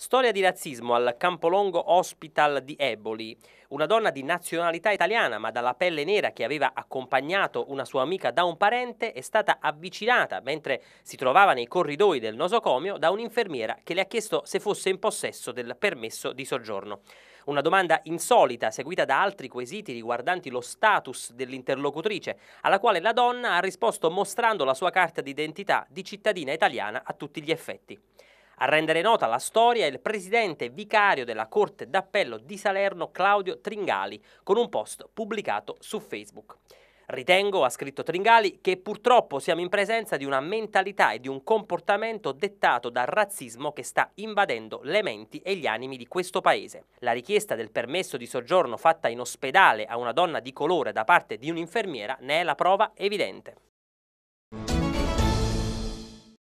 Storia di razzismo al Campolongo Hospital di Eboli. Una donna di nazionalità italiana ma dalla pelle nera che aveva accompagnato una sua amica da un parente è stata avvicinata mentre si trovava nei corridoi del nosocomio da un'infermiera che le ha chiesto se fosse in possesso del permesso di soggiorno. Una domanda insolita seguita da altri quesiti riguardanti lo status dell'interlocutrice, alla quale la donna ha risposto mostrando la sua carta d'identità di cittadina italiana a tutti gli effetti. A rendere nota la storia è il presidente vicario della Corte d'Appello di Salerno Claudio Tringali con un post pubblicato su Facebook. Ritengo, ha scritto Tringali, che purtroppo siamo in presenza di una mentalità e di un comportamento dettato dal razzismo che sta invadendo le menti e gli animi di questo paese. La richiesta del permesso di soggiorno fatta in ospedale a una donna di colore da parte di un'infermiera ne è la prova evidente.